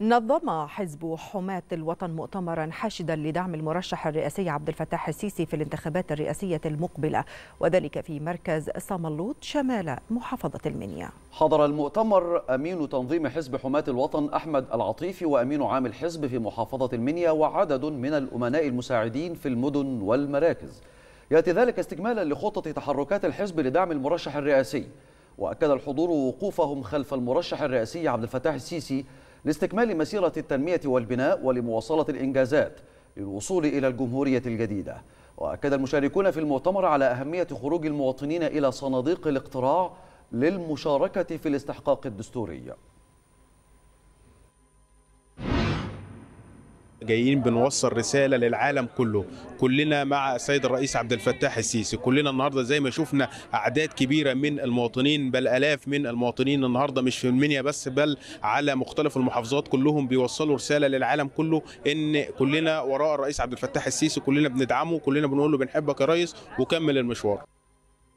نظم حزب حماة الوطن مؤتمرا حاشدا لدعم المرشح الرئاسي عبد الفتاح السيسي في الانتخابات الرئاسية المقبلة وذلك في مركز صاملوط شمال محافظة المنيا حضر المؤتمر أمين تنظيم حزب حماة الوطن أحمد العطيفي وأمين عام الحزب في محافظة المنيا وعدد من الأمناء المساعدين في المدن والمراكز يأتي ذلك استكمالا لخطة تحركات الحزب لدعم المرشح الرئاسي وأكد الحضور وقوفهم خلف المرشح الرئاسي عبد الفتاح السيسي لاستكمال مسيرة التنمية والبناء ولمواصلة الإنجازات للوصول إلى الجمهورية الجديدة وأكد المشاركون في المؤتمر على أهمية خروج المواطنين إلى صناديق الاقتراع للمشاركة في الاستحقاق الدستوري جايين بنوصل رسالة للعالم كله كلنا مع السيد الرئيس عبد الفتاح السيسي كلنا النهاردة زي ما شفنا أعداد كبيرة من المواطنين بل ألاف من المواطنين النهاردة مش في المنيا بس بل على مختلف المحافظات كلهم بيوصلوا رسالة للعالم كله إن كلنا وراء الرئيس عبد الفتاح السيسي كلنا بندعمه كلنا بنقول له بنحبك يا ريس وكمل المشوار